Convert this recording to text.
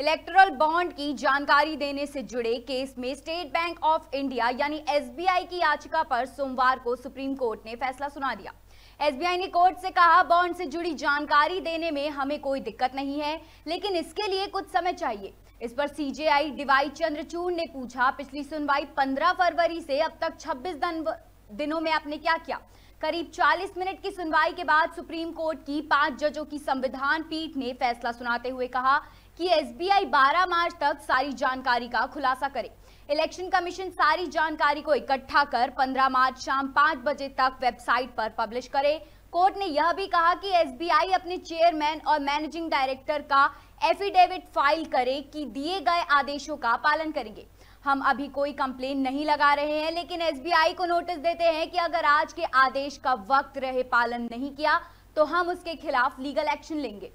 erectile bond की जानकारी देने से जुड़े केस में स्टेट बैंक ऑफ इंडिया यानी एसबीआई की याचिका पर सोमवार को सुप्रीम कोर्ट ने फैसला सुना दिया एसबीआई ने कोर्ट से कहा बॉन्ड से जुड़ी जानकारी देने में हमें कोई दिक्कत नहीं है लेकिन इसके लिए कुछ समय चाहिए इस पर सीजेआई डिवाई चंद्रचूड़ ने पूछा पिछली सुनवाई 15 फरवरी से अब तक 26 दिनों में आपने क्या किया करीब 40 मिनट की सुनवाई के बाद सुप्रीम कोर्ट की पांच जजों की संविधान पीठ ने फैसला सुनाते हुए कहा कि एसबीआई 12 मार्च तक सारी जानकारी का खुलासा करे इलेक्शन कमीशन सारी जानकारी को इकट्ठा कर 15 मार्च शाम पांच बजे तक वेबसाइट पर पब्लिश करे कोर्ट ने यह भी कहा कि एसबीआई अपने चेयरमैन और मैनेजिंग डायरेक्टर का एफिडेविट फाइल करे कि दिए गए आदेशों का पालन करेंगे हम अभी कोई कंप्लेन नहीं लगा रहे हैं लेकिन एसबीआई को नोटिस देते हैं कि अगर आज के आदेश का वक्त रहे पालन नहीं किया तो हम उसके खिलाफ लीगल एक्शन लेंगे